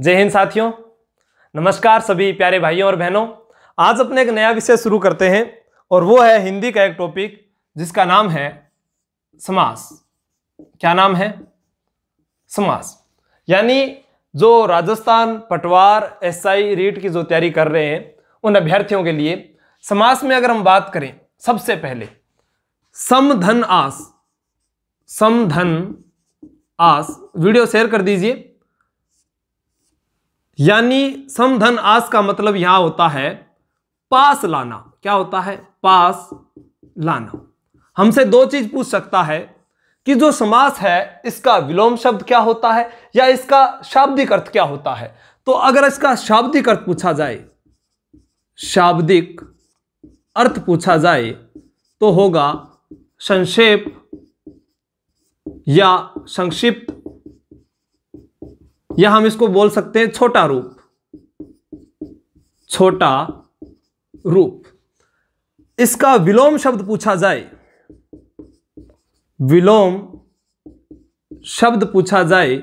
जय हिंद साथियों नमस्कार सभी प्यारे भाइयों और बहनों आज अपने एक नया विषय शुरू करते हैं और वो है हिंदी का एक टॉपिक जिसका नाम है समास क्या नाम है समास यानी जो राजस्थान पटवार एसआई रीट की जो तैयारी कर रहे हैं उन अभ्यर्थियों के लिए समास में अगर हम बात करें सबसे पहले समधन आस समधन आस वीडियो शेयर कर दीजिए यानी समधन आस का मतलब यहां होता है पास लाना क्या होता है पास लाना हमसे दो चीज पूछ सकता है कि जो समास है इसका विलोम शब्द क्या होता है या इसका शाब्दिक अर्थ क्या होता है तो अगर इसका शाब्दिक अर्थ पूछा जाए शाब्दिक अर्थ पूछा जाए तो होगा संक्षेप या संक्षिप्त या हम इसको बोल सकते हैं छोटा रूप छोटा रूप इसका विलोम शब्द पूछा जाए विलोम शब्द पूछा जाए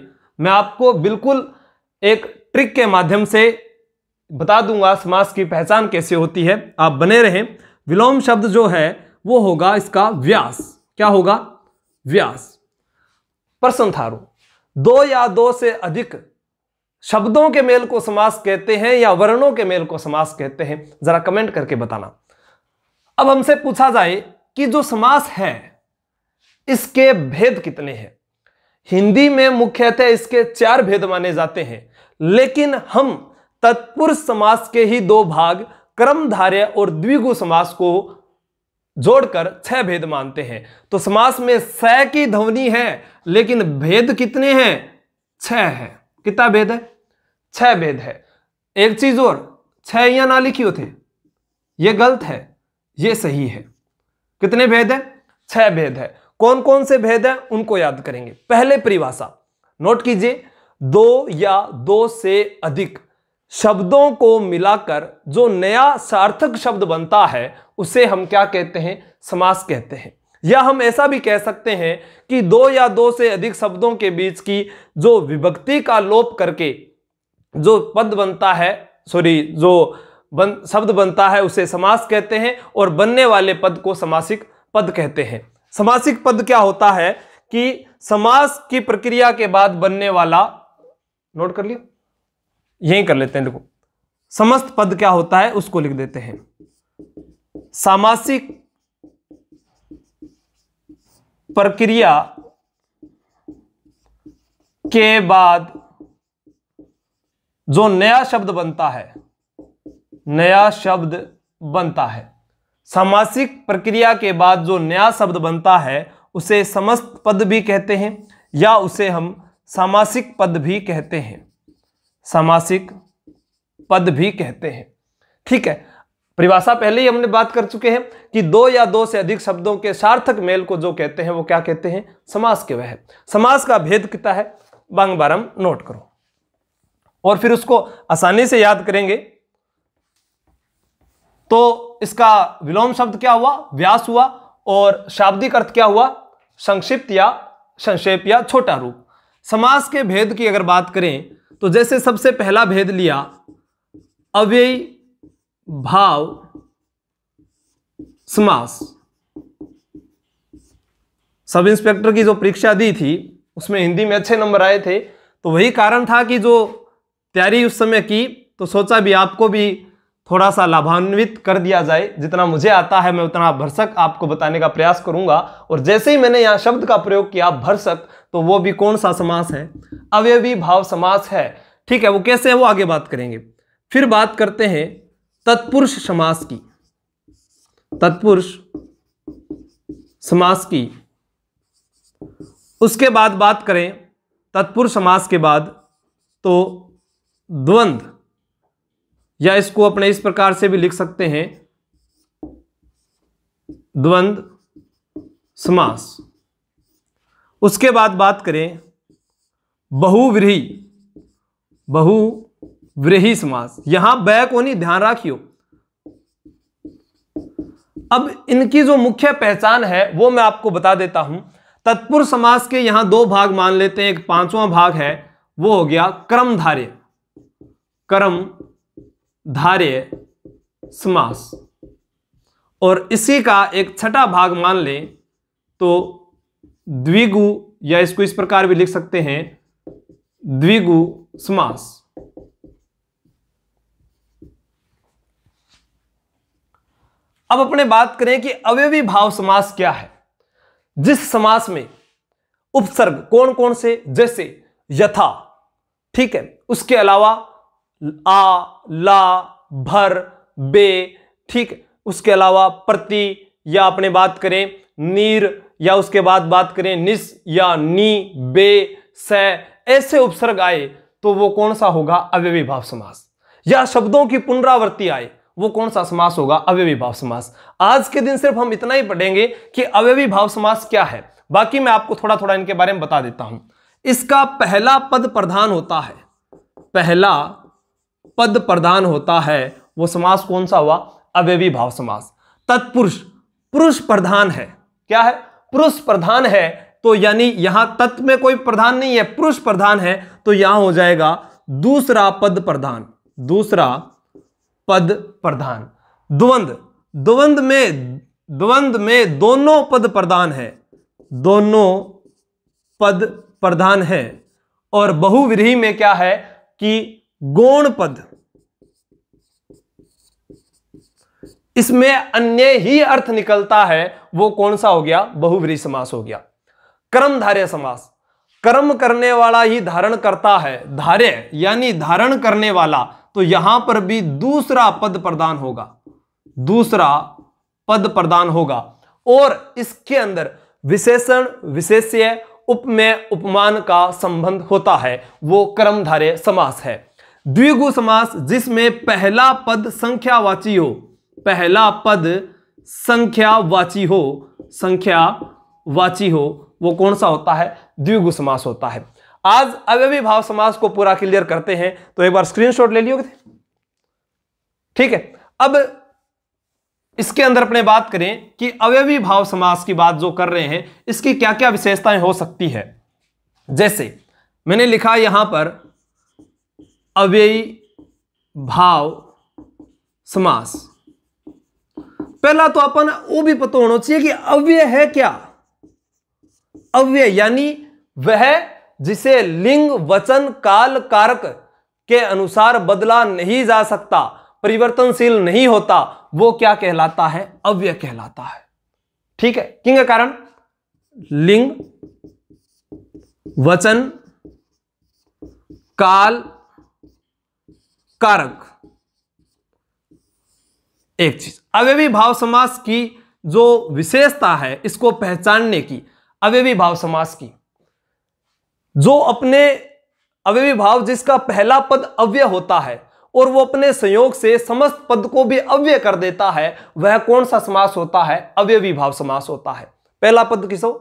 मैं आपको बिल्कुल एक ट्रिक के माध्यम से बता दूंगा समास की पहचान कैसे होती है आप बने रहें विलोम शब्द जो है वो होगा इसका व्यास क्या होगा व्यास प्रसंथारू दो या दो से अधिक शब्दों के मेल को समास कहते हैं या वर्णों के मेल को समास कहते हैं जरा कमेंट करके बताना अब हमसे पूछा जाए कि जो समास है इसके भेद कितने हैं हिंदी में मुख्यतः इसके चार भेद माने जाते हैं लेकिन हम तत्पुरुष समास के ही दो भाग क्रमधार्य और द्विगु समास को जोड़कर छह भेद मानते हैं तो समास में स की ध्वनि है लेकिन भेद कितने हैं छह है कितना भेद है छह भेद है एक चीज और छह या ना लिखी होते ये गलत है ये सही है कितने भेद है छह भेद है कौन कौन से भेद है उनको याद करेंगे पहले परिभाषा नोट कीजिए दो या दो से अधिक शब्दों को मिलाकर जो नया सार्थक शब्द बनता है उसे हम क्या कहते हैं समास कहते हैं या हम ऐसा भी कह सकते हैं कि दो या दो से अधिक शब्दों के बीच की जो विभक्ति का लोप करके जो पद बनता है सॉरी जो बन, शब्द बनता है उसे समास कहते हैं और बनने वाले पद को समासिक पद कहते हैं समासिक पद क्या होता है कि समास की प्रक्रिया के बाद बनने वाला नोट कर लिया यही कर लेते हैं देखो समस्त पद क्या होता है उसको लिख देते हैं सामासिक प्रक्रिया के बाद जो नया शब्द बनता है नया शब्द बनता है सामासिक प्रक्रिया के बाद जो नया शब्द बनता है उसे समस्त पद भी कहते हैं या उसे हम सामासिक पद भी कहते हैं सामासिक पद भी कहते हैं ठीक है परिभाषा पहले ही हमने बात कर चुके हैं कि दो या दो से अधिक शब्दों के सार्थक मेल को जो कहते हैं वो क्या कहते हैं समास के वह समास का भेद कितना है बांग बारम नोट करो और फिर उसको आसानी से याद करेंगे तो इसका विलोम शब्द क्या हुआ व्यास हुआ और शाब्दिक अर्थ क्या हुआ संक्षिप्त या संक्षेप या छोटा रूप समास के भेद की अगर बात करें तो जैसे सबसे पहला भेद लिया अव्यय भाव समास सब इंस्पेक्टर की जो परीक्षा दी थी उसमें हिंदी में अच्छे नंबर आए थे तो वही कारण था कि जो तैयारी उस समय की तो सोचा भी आपको भी थोड़ा सा लाभान्वित कर दिया जाए जितना मुझे आता है मैं उतना भरसक आपको बताने का प्रयास करूंगा और जैसे ही मैंने यहाँ शब्द का प्रयोग किया भरसक तो वो भी कौन सा समास है अवयवी भाव समास है ठीक है वो कैसे है वो आगे बात करेंगे फिर बात करते हैं तत्पुरुष समास की तत्पुरुष समास की उसके बाद बात करें तत्पुरुष समास के बाद तो द्वंद्व या इसको अपने इस प्रकार से भी लिख सकते हैं द्वंद्व समास उसके बाद बात करें बहुव्रीही बहुव्रीही समास यहां बै को नहीं ध्यान राखियो अब इनकी जो मुख्य पहचान है वो मैं आपको बता देता हूं तत्पुरुष समास के यहां दो भाग मान लेते हैं एक पांचवा भाग है वो हो गया कर्मधारय कर्म धार्य समास और इसी का एक छठा भाग मान लें तो द्विगु या इसको इस प्रकार भी लिख सकते हैं द्विगु समास अब अपने बात करें कि अवयवी भाव समास क्या है जिस समास में उपसर्ग कौन कौन से जैसे यथा ठीक है उसके अलावा आ ला भर बे ठीक उसके अलावा प्रति या अपने बात करें नीर या उसके बाद बात करें निस या नी बे स ऐसे उपसर्ग आए तो वो कौन सा होगा अव्यवी भाव समास या शब्दों की पुनरावृत्ति आए वो कौन सा समास होगा अव्यवी भाव समास आज के दिन सिर्फ हम इतना ही पढ़ेंगे कि अव्यवी भाव समास क्या है बाकी मैं आपको थोड़ा थोड़ा इनके बारे में बता देता हूं इसका पहला पद प्रधान होता है पहला पद प्रदान होता है वो समास कौन सा हुआ अवयवी भाव समास तत्पुरुष पुरुष प्रधान है क्या है पुरुष प्रधान है तो यानी यहां तत्व में कोई प्रधान नहीं है पुरुष प्रधान है तो यहां हो जाएगा दूसरा पद प्रधान दूसरा पद प्रधान द्वंद द्वंद में द्वंद में दोनों पद प्रधान है दोनों पद प्रधान है और बहुविधि में क्या है कि गौण पद इसमें अन्य ही अर्थ निकलता है वो कौन सा हो गया बहुवरी समास हो गया कर्म धार्य समास कर्म करने वाला ही धारण करता है धार्य यानी धारण करने वाला तो यहां पर भी दूसरा पद प्रदान होगा दूसरा पद प्रदान होगा और इसके अंदर विशेषण विशेष्य उपमेय उपमान का संबंध होता है वो कर्मधारय समास है द्विगु समास जिसमें पहला पद संख्यावाची हो पहला पद संख्यावाची हो संख्यावाची हो वो कौन सा होता है द्विगु समास होता है आज अवयवी भाव समास को पूरा क्लियर करते हैं तो एक बार स्क्रीनशॉट ले लियो ठीक है अब इसके अंदर अपने बात करें कि अवयवी भाव समास की बात जो कर रहे हैं इसकी क्या क्या विशेषताएं हो सकती है जैसे मैंने लिखा यहां पर अव्ययी भाव समास पहला तो अपन वो भी पता होना चाहिए कि अव्यय है क्या अव्यय यानी वह जिसे लिंग वचन काल कारक के अनुसार बदला नहीं जा सकता परिवर्तनशील नहीं होता वो क्या कहलाता है अव्यय कहलाता है ठीक है किंग कारण लिंग वचन काल कारक एक चीज अवयवी भाव समास की जो विशेषता है इसको पहचानने की अवयवी भाव समास की जो अपने अवयवी भाव जिसका पहला पद अव्यय होता है और वो अपने संयोग से समस्त पद को भी अव्यय कर देता है वह कौन सा समास होता है अवयवी भाव समास होता है पहला पद किसो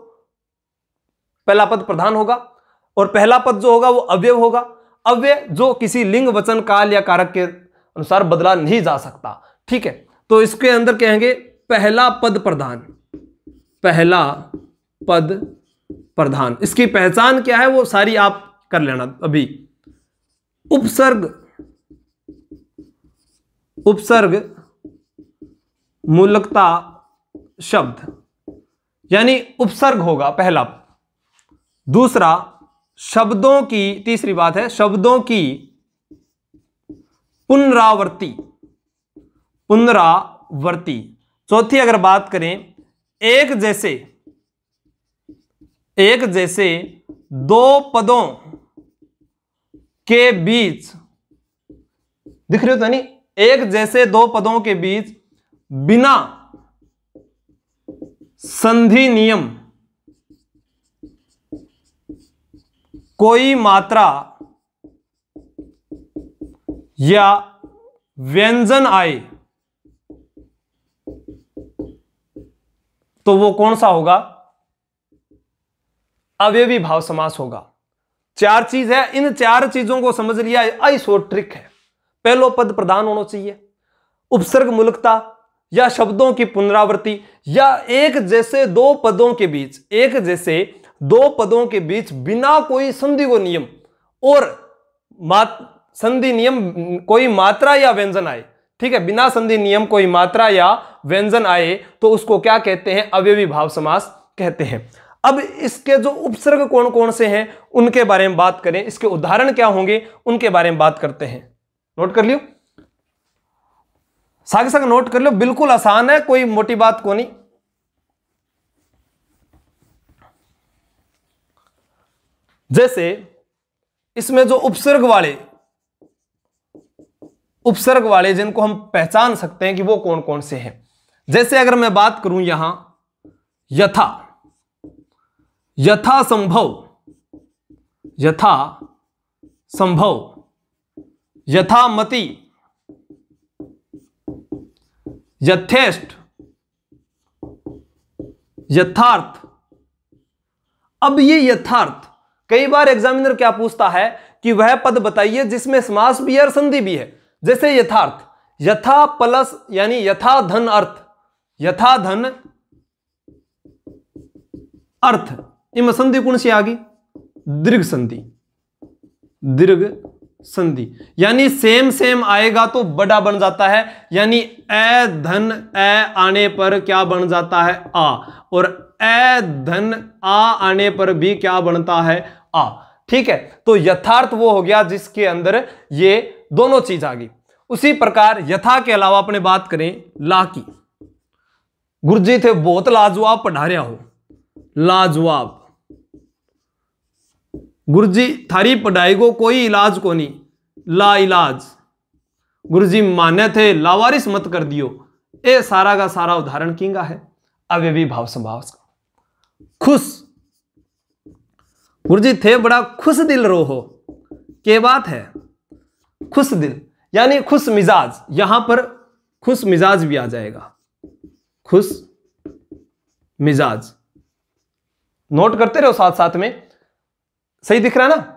पहला पद प्रधान होगा और पहला पद जो होगा वो अव्यय होगा अव्यय जो किसी लिंग वचन काल या कारक के अनुसार बदला नहीं जा सकता ठीक है तो इसके अंदर कहेंगे पहला पद प्रधान पहला पद प्रधान इसकी पहचान क्या है वो सारी आप कर लेना अभी उपसर्ग उपसर्ग मूलकता शब्द यानी उपसर्ग होगा पहला दूसरा शब्दों की तीसरी बात है शब्दों की पुनरावर्ति पुनरावर्ति चौथी अगर बात करें एक जैसे एक जैसे दो पदों के बीच दिख रहे हो तो नहीं एक जैसे दो पदों के बीच बिना संधि नियम कोई मात्रा या व्यंजन आए तो वो कौन सा होगा भी भाव समास होगा चार चीज है इन चार चीजों को समझ लिया आई सो ट्रिक है पहलो पद प्रदान होना चाहिए उपसर्ग मूलकता या शब्दों की पुनरावृत्ति या एक जैसे दो पदों के बीच एक जैसे दो पदों के बीच बिना कोई संधि को नियम और मात संधि नियम कोई मात्रा या व्यंजन आए ठीक है बिना संधि नियम कोई मात्रा या व्यंजन आए तो उसको क्या कहते हैं अवयवी भाव समास कहते हैं अब इसके जो उपसर्ग कौन कौन से हैं उनके बारे में बात करें इसके उदाहरण क्या होंगे उनके बारे में बात करते हैं नोट कर लियो साथ ही साथ नोट कर लो बिल्कुल आसान है कोई मोटी बात को नहीं जैसे इसमें जो उपसर्ग वाले उपसर्ग वाले जिनको हम पहचान सकते हैं कि वो कौन कौन से हैं जैसे अगर मैं बात करूं यहां यथा यथा संभव यथा संभव मति यथेष्ट यथार्थ अब ये यथार्थ कई बार एग्जामिनर क्या पूछता है कि वह पद बताइए जिसमें समास भी है और संधि भी है जैसे यथार्थ यथा प्लस यानी यथा धन अर्थ यथा धन अर्थ इम संधि कौन सी आ गई दीर्घ संधि दीर्घ संधि यानी सेम सेम आएगा तो बड़ा बन जाता है यानी ए धन ए आने पर क्या बन जाता है आ और ए धन आ आने पर भी क्या बनता है आ ठीक है तो यथार्थ वो हो गया जिसके अंदर ये दोनों चीज आ गई उसी प्रकार यथा के अलावा अपने बात करें ला की गुरुजी थे बहुत लाजवाब पढ़ा रहा हो लाजवाब गुरु जी थारी पढ़ाई को कोई इलाज को नहीं ला इलाज जी माने थे लावारिस मत कर दियो ए सारा का सारा उदाहरण किंगा है अवे भी भाव संभाव खुश जी थे बड़ा खुश दिल रो हो के बात है खुश दिल यानी खुश मिजाज यहां पर खुश मिजाज भी आ जाएगा खुश मिजाज नोट करते रहो साथ साथ में सही दिख रहा है ना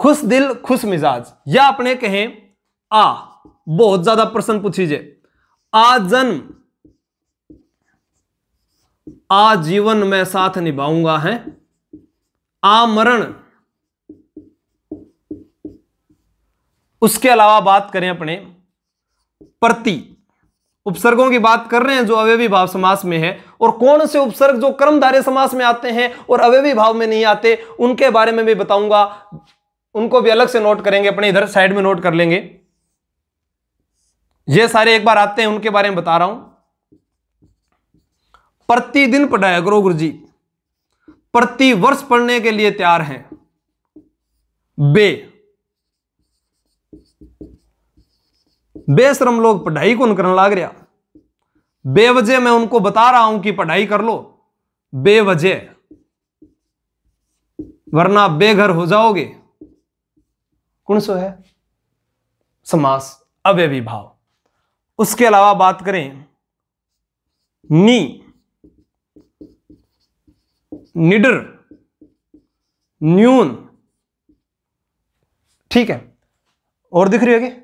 खुश दिल खुश मिजाज या अपने कहें आ बहुत ज्यादा प्रश्न पूछीजिए आ जन्म आजीवन में साथ निभाऊंगा है आमरण उसके अलावा बात करें अपने प्रति उपसर्गों की बात कर रहे हैं जो अवयवी भाव समास में है और कौन से उपसर्ग जो कर्मधारे समास में आते हैं और अवयवी भाव में नहीं आते उनके बारे में भी बताऊंगा उनको भी अलग से नोट करेंगे अपने इधर साइड में नोट कर लेंगे ये सारे एक बार आते हैं उनके बारे में बता रहा हूं प्रतिदिन पढ़ाया गुरु गुरु जी प्रतिवर्ष पढ़ने के लिए तैयार हैं बे बेशरम लोग पढ़ाई को करने लाग रहा बेवजह मैं उनको बता रहा हूं कि पढ़ाई कर लो बेवजह वरना बेघर हो जाओगे कौन सो है समास अव्यवी विभाव उसके अलावा बात करें नी निडर न्यून ठीक है और दिख रही है क्या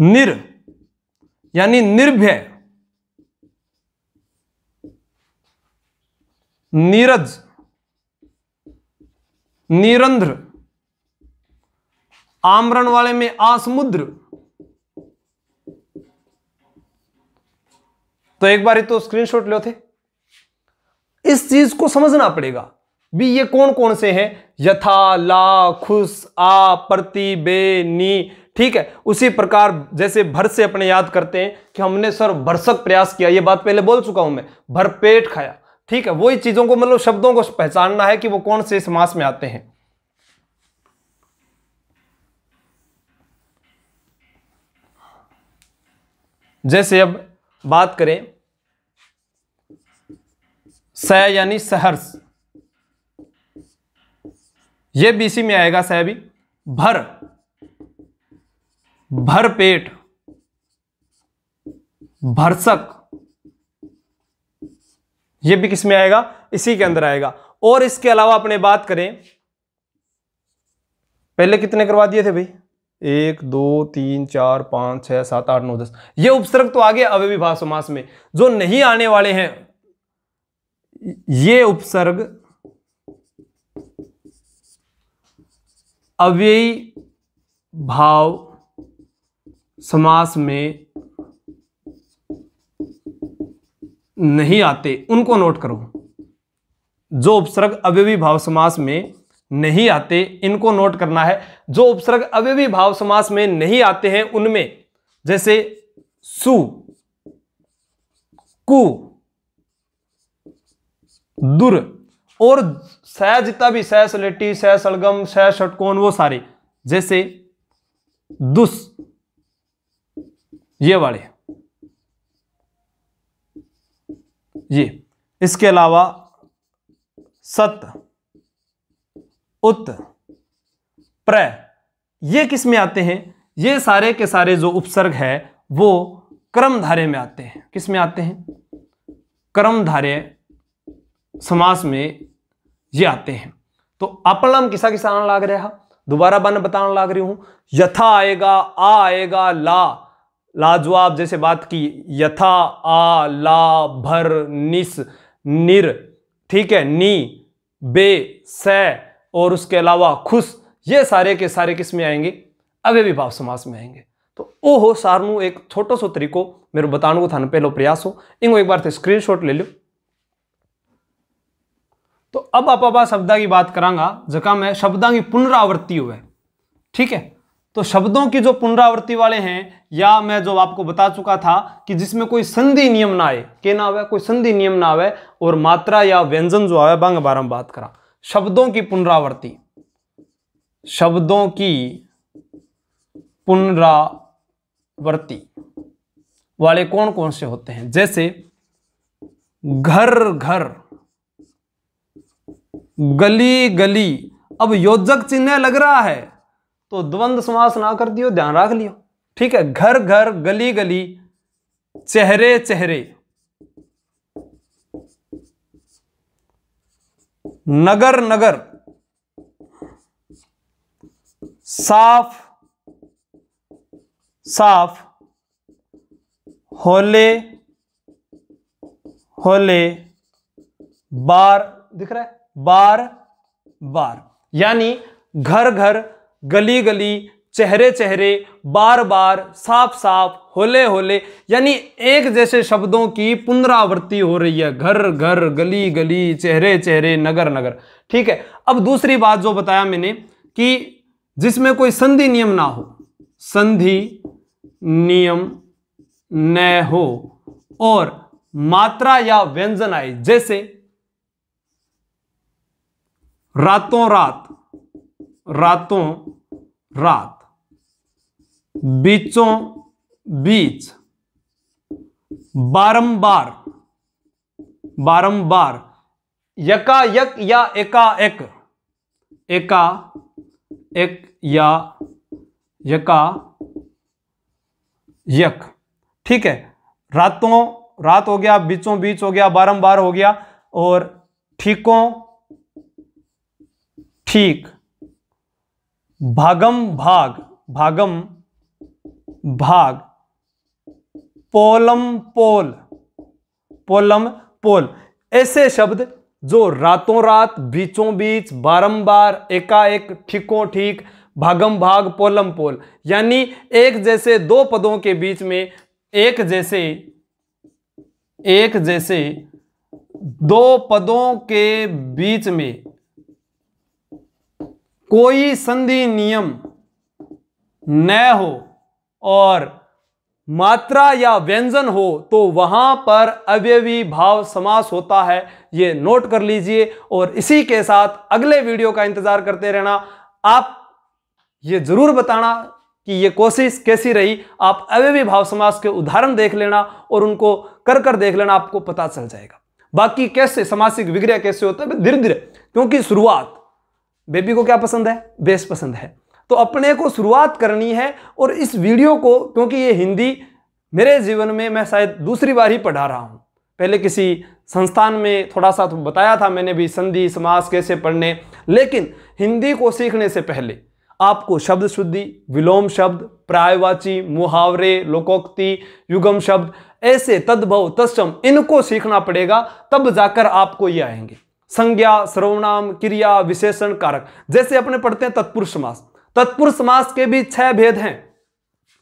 निर यानी निर्भय नीरज निरंध्र आमरण वाले में आसमुद्र तो एक बार ही तो स्क्रीनशॉट लो थे इस चीज को समझना पड़ेगा भी ये कौन कौन से हैं यथा ला खुश आ प्रति बे नी ठीक है उसी प्रकार जैसे भर से अपने याद करते हैं कि हमने सर भरसक प्रयास किया ये बात पहले बोल चुका हूं मैं भरपेट खाया ठीक है वही चीजों को मतलब शब्दों को पहचानना है कि वो कौन से समास में आते हैं जैसे अब बात करें स यानी सहर्ष ये बीसी में आएगा सह भी भर भरपेट भरसक ये भी किसमें आएगा इसी के अंदर आएगा और इसके अलावा अपने बात करें पहले कितने करवा दिए थे भाई एक दो तीन चार पांच छह सात आठ नौ दस ये उपसर्ग तो आगे अवयवी भाव समास में जो नहीं आने वाले हैं ये उपसर्ग अव्ययी भाव समास में नहीं आते उनको नोट करो जो उपसर्ग अव्यवी भाव समास में नहीं आते इनको नोट करना है जो उपसर्ग अव्यवी भाव समास में नहीं आते हैं उनमें जैसे सु कु दुर और सह जितना भी सह सलेटी सह सलगम सह षटकोण वो सारे जैसे दुस ये वाले ये इसके अलावा सत उत प्र ये किस में आते हैं ये सारे के सारे जो उपसर्ग है वो क्रमधारे में आते हैं किस में आते हैं क्रमधारे समास में ये आते हैं तो अपलम किसा किसान लाग रहा दोबारा बन बताने लाग रही हूं यथा आएगा आ आएगा ला लाजवाब जैसे बात की यथा आ ला भर निस निर ठीक है नी बे स और उसके अलावा खुश ये सारे के सारे किस में आएंगे अवयवी भाव समास में आएंगे तो ओ हो सारू एक छोटो सो तरीको मेरे बताने को था ना पहलो प्रयास हो इनको एक बार थे तो शॉट ले लो तो अब आप शब्दा की बात करांगा जका मैं शब्दा की पुनरावृत्ति हुए ठीक है तो शब्दों की जो पुनरावृत्ति वाले हैं या मैं जो आपको बता चुका था कि जिसमें कोई संधि नियम ना आए के ना आवे कोई संधि नियम ना आवे और मात्रा या व्यंजन जो आवे बांग बारह में बात करा शब्दों की पुनरावृत्ति शब्दों की पुनरावृत्ति वाले कौन कौन से होते हैं जैसे घर घर गली गली अब योजक चिन्ह लग रहा है तो द्वंद्व समास ना कर दियो ध्यान रख लियो ठीक है घर घर गली गली चेहरे चेहरे नगर नगर साफ साफ होले होले बार दिख रहा है बार बार यानी घर घर गली गली चेहरे चेहरे बार बार साफ साफ होले होले यानी एक जैसे शब्दों की पुनरावृत्ति हो रही है घर घर गली गली चेहरे चेहरे नगर नगर ठीक है अब दूसरी बात जो बताया मैंने कि जिसमें कोई संधि नियम ना हो संधि नियम न हो और मात्रा या व्यंजन आए जैसे रातों रात रातों रात बीचों बीच बारंबार बारंबार यकायक या एकाएक एका एक या यका यक ठीक है रातों रात हो गया बीचों बीच हो गया बारंबार हो गया और ठीकों ठीक भागम भाग भागम भाग पोलम पोल पोलम पोल ऐसे शब्द जो रातों रात बीचों बीच बारंबार एकाएक ठीकों ठीक भागम भाग पोलम पोल यानी एक जैसे दो पदों के बीच में एक जैसे एक जैसे दो पदों के बीच में कोई संधि नियम न हो और मात्रा या व्यंजन हो तो वहां पर अवयवी भाव समास होता है ये नोट कर लीजिए और इसी के साथ अगले वीडियो का इंतजार करते रहना आप ये जरूर बताना कि ये कोशिश कैसी रही आप अवयवी भाव समास के उदाहरण देख लेना और उनको कर कर देख लेना आपको पता चल जाएगा बाकी कैसे समासिक विग्रह कैसे होता है धीरे धीरे क्योंकि शुरुआत बेबी को क्या पसंद है बेस पसंद है तो अपने को शुरुआत करनी है और इस वीडियो को क्योंकि ये हिंदी मेरे जीवन में मैं शायद दूसरी बार ही पढ़ा रहा हूँ पहले किसी संस्थान में थोड़ा सा तो बताया था मैंने भी संधि समास कैसे पढ़ने लेकिन हिंदी को सीखने से पहले आपको शब्द शुद्धि विलोम शब्द प्रायवाची मुहावरे लोकोक्ति युगम शब्द ऐसे तद्भव तत्सम इनको सीखना पड़ेगा तब जाकर आपको ये आएंगे संज्ञा सर्वनाम क्रिया विशेषण कारक जैसे अपने पढ़ते हैं तत्पुरुष समास तत्पुरुष समास के भी छह भेद हैं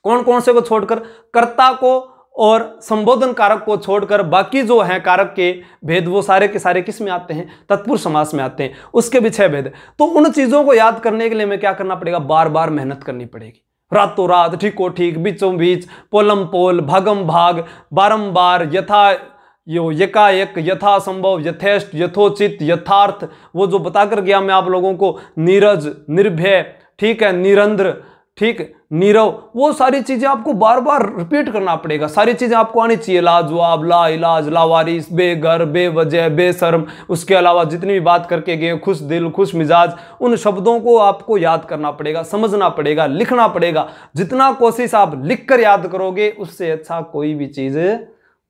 कौन कौन से को छोड़कर कर्ता को और संबोधन कारक को छोड़कर बाकी जो हैं कारक के भेद वो सारे के सारे किस में आते हैं तत्पुरुष समास में आते हैं उसके भी छह भेद तो उन चीज़ों को याद करने के लिए हमें क्या करना पड़ेगा बार बार मेहनत करनी पड़ेगी रातों रात ठीको ठीक बीचों बीच पोलम पोल भागम भाग बारम्बार यथा ये यकायक यथासंभव यथेष्ट यथोचित यथार्थ वो जो बता कर गया मैं आप लोगों को नीरज निर्भय ठीक है निरंद्र ठीक नीरव वो सारी चीज़ें आपको बार बार रिपीट करना पड़ेगा सारी चीज़ें आपको आनी चाहिए लाजवाब ला इलाज लावारिस बेघर बेवजह बेशर्म उसके अलावा जितनी भी बात करके गए खुश दिल खुश मिजाज उन शब्दों को आपको याद करना पड़ेगा समझना पड़ेगा लिखना पड़ेगा जितना कोशिश आप लिख कर याद करोगे उससे अच्छा कोई भी चीज़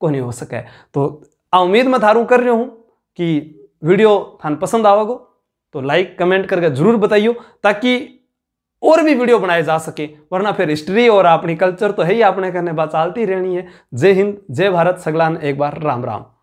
को नहीं हो सके तो आ उम्मीद मैं थारू कर रहा हूँ कि वीडियो थान पसंद आवागो तो लाइक कमेंट करके जरूर बताइयो ताकि और भी वीडियो बनाए जा सके वरना फिर हिस्ट्री और अपनी कल्चर तो है ही आपने करने बात चलती रहनी है जय हिंद जय भारत सगलान एक बार राम राम